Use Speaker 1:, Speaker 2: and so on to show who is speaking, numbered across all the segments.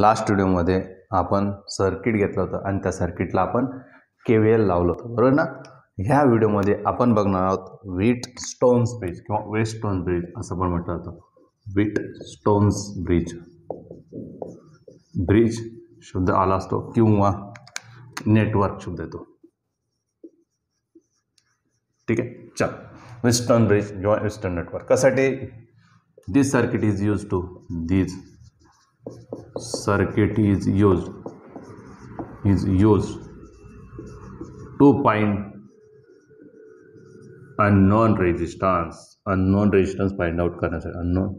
Speaker 1: Last व्हिडिओमध्ये आपण circuit घेतलं होतं आणि त्या सर्किटला आपण के एल लावलं होतं बरोबर ना ह्या व्हिडिओमध्ये आपण बघणार आहोत व्हीट स्टोन्स ब्रिज किंवा वेस्ट स्टोन ब्रिज असं पण म्हटलं जातं व्हीट स्टोन्स ब्रिज ब्रिज शुद्ध आला असतो किंवा नेटवर्क शुद्ध येतो ठीक आहे चल वेस्टर्न ब्रिज किंवा वेस्टर्न नेटवर्क कसाठी this circuit is use to this circuit is used is used to find unknown resistance unknown resistance find out करण्यासाठी unknown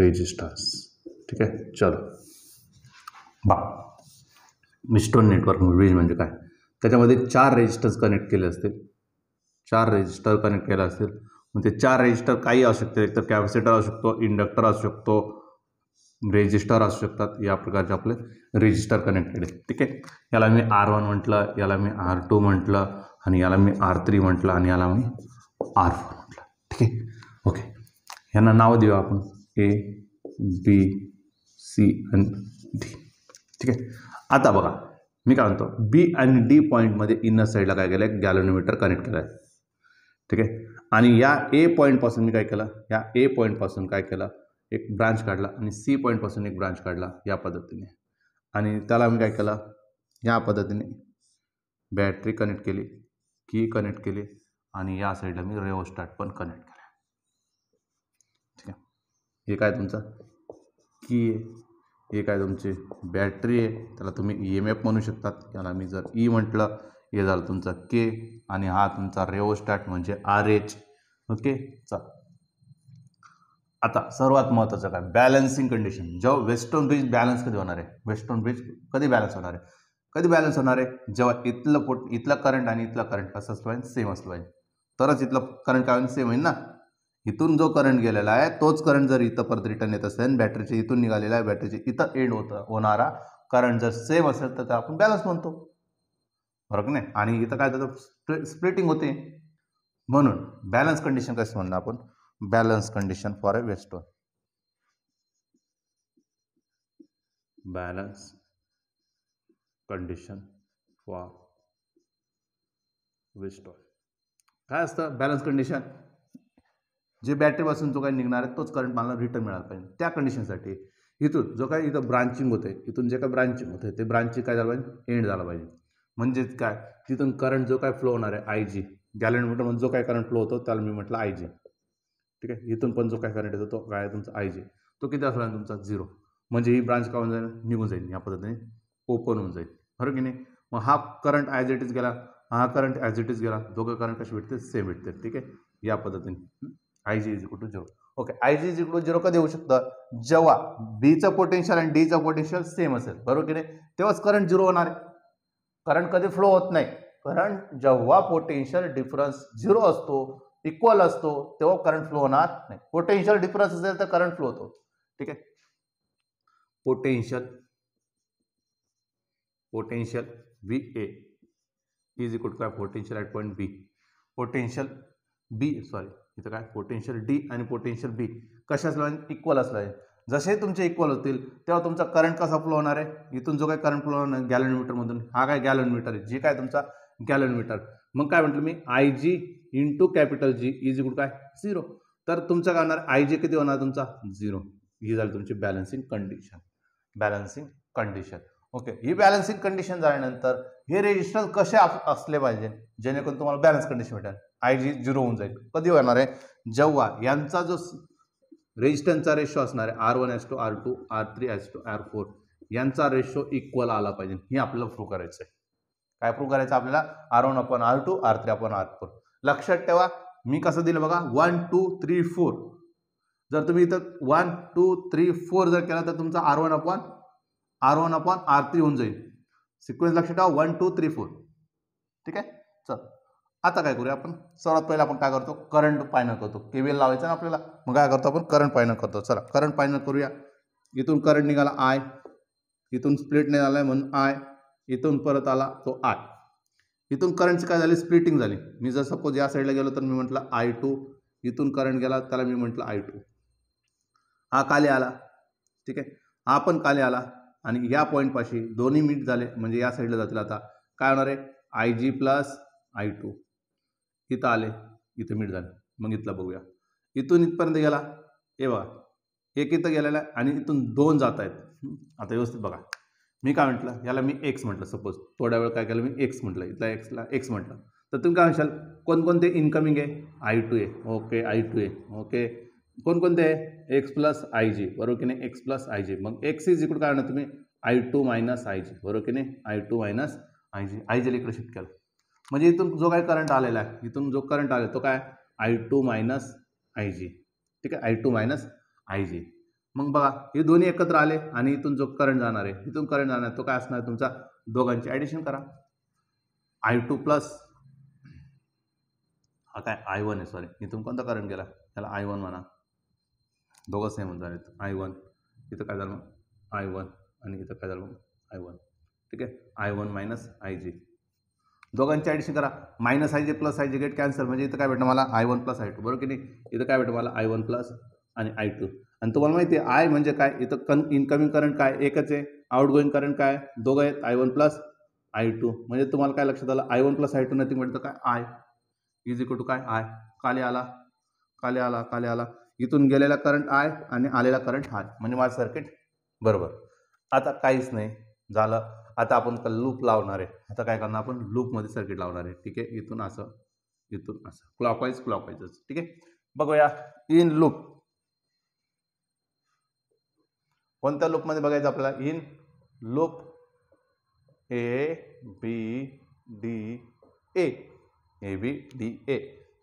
Speaker 1: resistance ठीक आहे चलो बा मिस्टोन नेटवर्क ब्रिज म्हणजे काय त्याच्यामध्ये चार रेजिस्टर्स कनेक्ट केले असतील चार रेजिस्टर कनेक्ट केले असतील मग ते चार रेजिस्टर काही असू शकते एकतर कॅपॅसिटर असू शकतो इंडक्टर असू शकतो रेजिस्टर असू शकतात या प्रकारचे आपले रेजिस्टर कनेक्टेड आहे ठीक आहे याला मी आर वन म्हटलं याला मी आर टू म्हटलं आणि याला मी आर थ्री म्हटलं आणि याला मी आर फोर म्हटलं ठीक आहे ओके यांना नाव देऊ आपण ए बी सी आणि डी ठीक आहे आता बघा मी काय म्हणतो बी आणि डी पॉईंटमध्ये इनर साईडला काय केलं आहे गॅलोमीटर कनेक्ट केलं आहे ठीक आहे आणि या ए पॉईंटपासून मी काय केलं या ए पॉईंटपासून काय केलं एक ब्रांच काढला आणि सी पॉईंटपासून एक ब्रांच काढला या पद्धतीने आणि त्याला आम्ही काय केला या पद्धतीने बॅटरी कनेक्ट केली की कनेक्ट केली आणि या साईडला मी रेओस्टार्ट पण कनेक्ट केला ठीक आहे हे काय तुमचा की हे काय तुमची बॅटरी आहे त्याला तुम्ही ई एम एफ म्हणू शकतात याला मी जर ई e म्हटलं हे झालं तुमचं के आणि हा तुमचा रेओस्टार्ट म्हणजे आर एच ओके चाल आता सर्वात महत्त्वाचं काय बॅलन्सिंग कंडिशन जेव्हा वेस्टर्न ब्रिज बॅलन्स कधी होणार आहे वेस्टर्न ब्रिज कधी बॅलन्स होणार आहे कधी बॅलन्स होणार आहे जेव्हा इथलं पोट इथला करंट आणि इथला करंट कसं असलं पाहिजे सेम असलं आहे तरच इथला करंट काय होईल सेम होईल ना इथून जो करंट गेलेला आहे तोच करंट जर इथं परत रिटर्न येत असेल बॅटरीचे इथून निघालेला आहे बॅटरीचे इथं एंड होतं होणारा करंट जर सेम असेल तर आपण बॅलन्स म्हणतो बरोबर नाही आणि इथं काय तर स्प्लिटिंग होते म्हणून बॅलन्स कंडिशन कसं म्हणणं आपण balance condition for a whetstone. Balance condition for whetstone. काय असतं बॅलन्स कंडिशन जे बॅटरीपासून जो काही निघणार आहे तोच करंट मला रिटर्न मिळाला पाहिजे त्या कंडिशनसाठी इथून जो काही इथं ब्रांचिंग होते इथून जे काय ब्रांचिंग होते ते ब्रांचिंग काय झालं पाहिजे एंड झालं पाहिजे म्हणजेच काय तिथून करंट जो काय फ्लो होणार आहे आय जी गॅलन जो काय करंट फ्लो होतो त्याला मी म्हटलं आय जी ठीक आहे इथून पण जो काय करंट येतो तो काय तुमचा आय जे तो किती असला तुमचा झिरो म्हणजे ही ब्रांच काय होऊन जाईल निघून जाईल या पद्धतीने ओपन होऊन जाईल बरोबर की नाही मग हा करंट ॲज इट इज गेला हा करंट ॲज इट इज गेला दोघं करंट कसे भेटते सेम भेटते ठीक आहे या पद्धतीने I G is equal to zero okay I G is equal to zero कधी होऊ शकतं जेव्हा बीचं पोटेन्शियल आणि डीचं पोटेन्शियल सेम असेल बरोबर की नाही तेव्हाच करंट झिरो होणार आहे करंट कधी फ्लो होत नाही करंट जेव्हा पोटेन्शियल डिफरन्स झिरो असतो इक्वल असतो तेव्हा करंट फ्लो होणार नाही पोटेन्शियल डिफरन्स असेल तर करंट फ्लो होतो ठीक आहे potential potential B A is equal to काय potential at point B potential B sorry इथं काय पोटेन्शियल डी आणि पोटेन्शियल बी कशा असलं पाहिजे इक्वल असलं पाहिजे जसे तुमचे इक्वल होतील तेव्हा तुमचा करंट कसा फ्लो होणार आहे इथून जो काय करंट फ्लो होणार गॅलन हा काय गॅलन मीटर आहे जे काय तुमचा गॅलन मीटर मग काय म्हटलं मी I G into capital G is इकडून काय झिरो तर तुमचं काय होणार आय जे किती होणार तुमचा झिरो ही झाली तुमची balancing condition balancing condition okay ही बॅलन्सिंग कंडिशन झाल्यानंतर हे रेजिस्टन्स कसे असले पाहिजे जेणेकरून तुम्हाला बॅलन्स कंडिशन भेटेल आय जी झिरो होऊन जाईल कधी होणार आहे जेव्हा यांचा जो रेजिस्टन्सचा रेशो असणार आहे R one is to R two R three is to R four यांचा रेशो इक्वल आला पाहिजे हे आपल्याला प्रूव्ह करायचं आहे काय प्रूव्ह करायचं आपल्याला R one upon R two R three upon R four लक्षात ठेवा मी कसं दिलं बघा वन टू थ्री फोर जर तुम्ही इथं वन टू थ्री फोर जर केला तर तुमचा R one upon R one upon R three होऊन जाईल सिक्वेन्स लक्षात ठेवा वन टू थ्री फोर ठीक आहे चल आता काय करूया आपण सर्वात पहिले आपण काय करतो करंट पायनल करतो केबल लावायचं ना आपल्याला मग काय करतो आपण करंट पायनल करतो चला करंट पायनल करूया इथून करंट निघाला आय इथून स्प्लिट निघाला आहे म्हणून आय इथून परत आला तो आय इथून करंटची काय झाली स्प्लिटिंग झाली मी जर सपोज या साईडला गेलो तर मी म्हटलं आय टू इथून करंट गेला त्याला मी म्हटलं आय टू हा काले आला ठीक आहे हा पण काले आला आणि या पॉईंटपाशी दोन्ही मीट झाले म्हणजे या साईडला जातील आता काय होणार आहे I G plus I two इथं आले इथं मीट झाले मग इथला बघूया इथून इथपर्यंत गेला हे बघा एक इथं गेलेला आहे आणि इथून दोन जात आहेत आता व्यवस्थित बघा मी काय म्हटलं याला मी एक्स म्हटलं सपोज थोड्या वेळ काय केलं मी एक्स म्हटलं इथला एक्सला एक्स म्हटलं तर तुम्ही काय म्हणशाल कोणकोणते इन्कमिंग आहे I two A okay I two A okay कोणकोणते आहे एक्स प्लस आय जी बरोबर की नाही एक्स प्लस आय जी मग एक्स इज इकडं काय म्हणणार तुम्ही I two minus I G बरोबर की नाही I two minus I G I जीला इकडे शिफ्ट केलं म्हणजे इथून जो काय करंट आलेला आहे इथून जो करंट आला तो काय I two minus I G ठीक आहे I two minus I G मग बघा हे दोन्ही एकत्र आले आणि इथून जो करंट जाणार आहे इथून करंट जाणार आहे तो काय असणार तुमचा दोघांची ॲडिशन करा आय टू प्लस हा काय आय वन आहे सॉरी इथून कोणता करंट गेला त्याला आय वन म्हणा दोघं सेम होऊन आय वन इथं काय झालं मग आय वन आणि इथं काय झालं मग आय वन ठीक आहे I one minus I G दोघांची ॲडिशन करा minus I G plus I G get cancel म्हणजे इथं काय भेटणार मला I one plus I two बरोबर की नाही इथं काय भेटणार मला आय वन प्लस आणि आय टू आणि तुम्हाला माहिती आहे आय म्हणजे काय इथं कन इनकमिंग करंट काय एकच आहे गोईंग करंट काय दोघं आहेत I one plus I two म्हणजे तुम्हाला काय लक्षात आलं I one plus I two nothing म्हणतं काय आय इज इक्वल टू काय आय काले आला काले आला काले आला इथून गेलेला करंट आय आणि आलेला करंट आय म्हणजे माझं सर्किट बरोबर आता काहीच नाही झालं आता आपण लूप लावणार आहे आता काय करणार आपण लूपमध्ये सर्किट लावणार आहे ठीक आहे इथून असं इथून असं क्लॉकवाईज क्लॉकवाईजच ठीक आहे बघूया इन लूप कोणत्या लूपमध्ये बघायचं आपल्याला in loop A B D A A B D A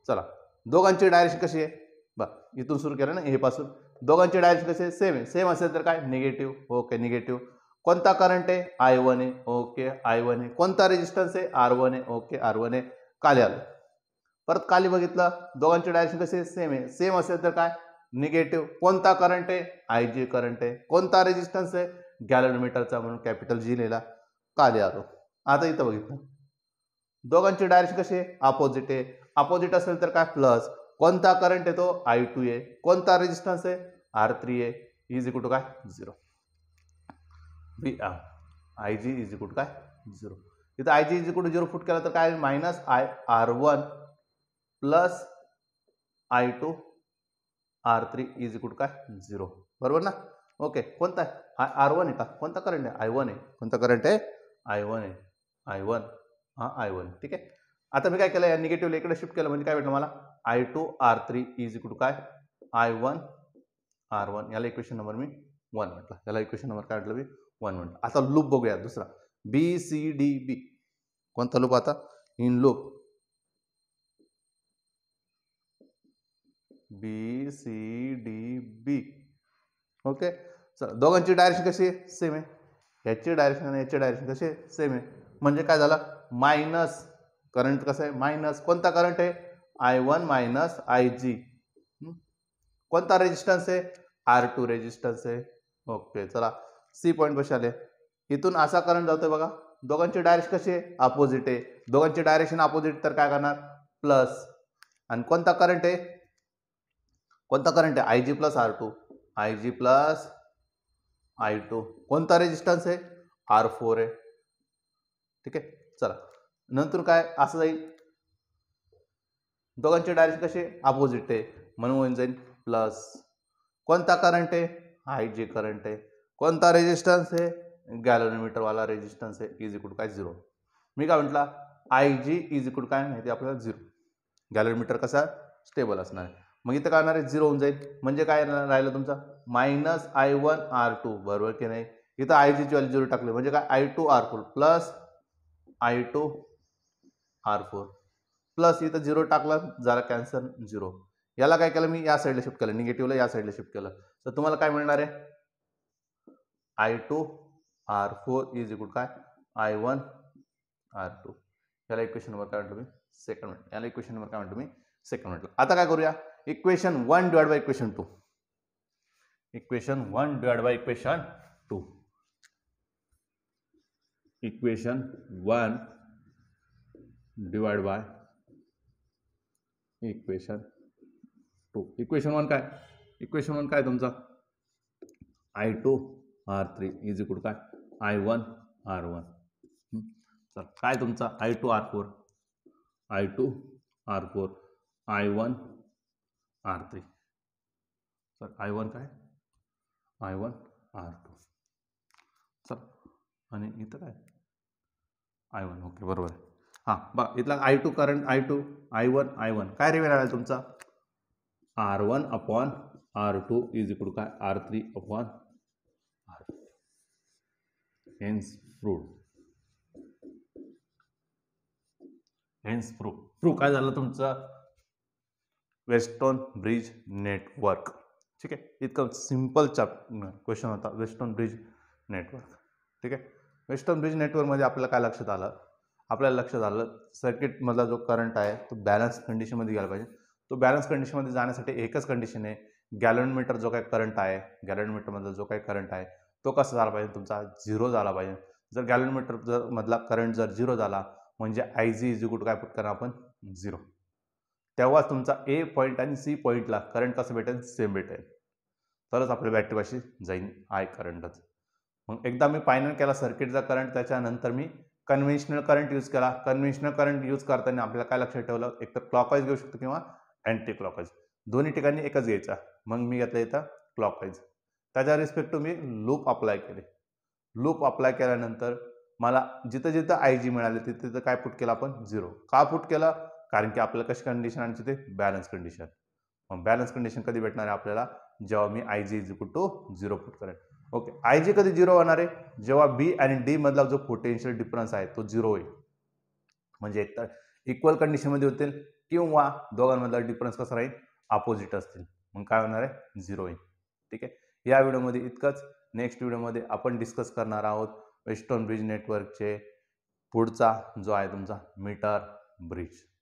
Speaker 1: चला दोघांची डायरेक्शन कशी आहे बा इथून सुरू केलं ना हे पासून दोघांची डायरेक्शन कशी आहे सेम आहे सेम असेल तर काय निगेटिव्ह ओके निगेटिव्ह कोणता करंट आहे आय वन आहे ओके आय वन आहे कोणता रेजिस्टन्स आहे आर वन आहे ओके आर वन आहे काली आलं परत काली बघितलं दोघांची डायरेक्शन कशी आहे सेम आहे सेम असेल तर काय निगेटिव्ह कोणता करंट आहे आय जी करंट आहे कोणता रेजिस्टन्स आहे गॅलोमीटरचा म्हणून कॅपिटल जी लिहिला खाली आलो आता इथं बघितलं दोघांची डायरेक्शन कशी आहे अपोजिट आहे अपोजिट असेल तर काय प्लस कोणता करंट येतो आय टू ए कोणता रेजिस्टन्स आहे आर थ्री आहे इज इक्वल टू काय zero B I G is equal to काय झिरो इथं I G is equal to zero put केला तर काय minus I R one plus I two R three is equal काय zero बरोबर ना ओके कोणता आहे आर वन आहे का कोणता करंट आहे आय वन आहे कोणता करंट आहे आय वन आहे आय वन हा आय वन ठीक आहे आता मी काय केलं या निगेटिव्हला इकडे शिफ्ट केलं म्हणजे काय भेटलं मला I two R three is equal काय आय वन आर वन याला इक्वेशन नंबर मी वन म्हटलं याला इक्वेशन नंबर काय म्हटलं मी वन म्हटलं आता लूप बघूया दुसरा बी सी डी बी कोणता लूप आता in loop B C D B okay चला दोघांची डायरेक्शन कशी आहे सेम आहे ह्याची डायरेक्शन आणि याची डायरेक्शन कशी सेम आहे म्हणजे काय झालं मायनस करंट कसं आहे मायनस कोणता करंट आहे I one minus I G कोणता रेजिस्टन्स आहे आर टू रेजिस्टन्स आहे ओके चला सी पॉईंट कशी आले इथून असा करंट जातोय बघा दोघांची डायरेक्शन कशी आहे अपोजिट आहे दोघांची डायरेक्शन अपोजिट तर काय करणार प्लस आणि कोणता करंट आहे कोणता करंट आहे I G plus R two I G plus I two कोणता रेजिस्टन्स आहे आर फोर आहे ठीक आहे चला नंतर काय असं जाईल दोघांचे डायरेक्ट कसे अपोजिट आहे म्हणून जाईल प्लस कोणता करंट आहे आय जी करंट आहे कोणता रेजिस्टन्स आहे गॅलोमीटरवाला रेजिस्टन्स आहे इज इक्वल काय झिरो मी काय म्हटला आय जी इज इक्वल काय माहिती आपल्याला झिरो गॅलोमीटर कसा स्टेबल असणार आहे मग इथं काय होणार आहे झिरो होऊन जाईल म्हणजे काय राहिलं तुमचा minus I one R two बरोबर की नाही इथं आय जीची व्हॅल्यू झिरो टाकली म्हणजे काय I two R four plus I two R four plus इथं झिरो टाकला झालं कॅन्सर झिरो याला काय केलं मी या साईडला शिफ्ट केलं निगेटिव्हला या साईडला शिफ्ट केलं तर तुम्हाला काय मिळणार आहे I two R four is equal काय आय वन आर टू याला इक्वेशन नंबर काय म्हणतो मी सेकंड याला इक्वेशन नंबर काय म्हणतो मी सेकंड म्हटलं आता काय करूया equation one divide by equation two equation one divide by equation two equation one divide by equation two equation one काय इक्वेशन वन काय तुमचा I two R three is equal काय आय वन आर वन तर काय तुमचा I two R four I two R four I one R three sir I one काय I one R two sir आणि इथं काय आय वन ओके बरोबर आहे हां बा इथला I two current I two I one I one काय रे आला तुमचा R one upon R two is equal काय R three upon R hence proved hence proof proof काय झालं तुमचं वेस्टर्न ब्रिज नेटवर्क ठीक आहे इतकं सिम्पल चाप क्वेश्चन होता वेस्टर्न ब्रिज नेटवर्क ठीक आहे वेस्टर्न ब्रिज नेटवर्कमध्ये आपल्याला काय लक्षात आलं आपल्याला लक्षात आलं सर्किटमधला जो करंट आहे तो बॅलन्स कंडिशनमध्ये गेला पाहिजे तो बॅलन्स कंडिशनमध्ये जाण्यासाठी एकच कंडिशन आहे गॅलनमीटर जो काही करंट आहे गॅलनमीटरमधला जो काही करंट आहे तो कसा झाला पाहिजे तुमचा झिरो झाला पाहिजे जर गॅलनमीटर जर मधला करंट जर झिरो झाला म्हणजे आय जी इज गुट काय पुट आपण झिरो तेव्हाच तुमचा ए पॉईंट आणि सी पॉईंटला करंट कसं भेटेल सेम भेटेल तरच आपल्या बॅटरीपाशी जाईन आय करंटच मग एकदा मी फायनल केला सर्किटचा करंट त्याच्यानंतर मी कन्व्हेन्शनल करंट यूज केला कन्व्हेन्शनल करंट यूज करताना आपल्याला काय लक्षात ठेवलं एक तर क्लॉकवाईज घेऊ शकतो किंवा अँटी क्लॉकवाईज दोन्ही ठिकाणी एकच घ्यायचा मग मी घेतला इथं क्लॉकवाईज त्याच्या रिस्पेक्ट मी लूप अप्लाय केले लूप अप्लाय केल्यानंतर मला जिथं जिथं आय जी मिळाली तिथे तिथं काय पुट केला आपण झिरो का पुट केला कारण की आपल्याला कशी कंडिशन आणायची ते बॅलन्स कंडिशन मग बॅलन्स कंडिशन कधी भेटणार आहे आपल्याला जेव्हा मी I G is to zero put करेन ओके आय जी कधी झिरो होणार आहे जेव्हा बी आणि डी मधला जो पोटेन्शियल डिफरन्स आहे तो झिरो होईल म्हणजे एक तर इक्वल कंडिशनमध्ये होतील किंवा दोघांमधला डिफरन्स कसा राहील अपोजिट असतील मग काय होणार आहे झिरो होईल ठीक आहे या व्हिडिओमध्ये इतकंच नेक्स्ट व्हिडिओमध्ये आपण डिस्कस करणार आहोत वेस्टर्न ब्रिज नेटवर्कचे पुढचा जो आहे तुमचा मीटर ब्रिज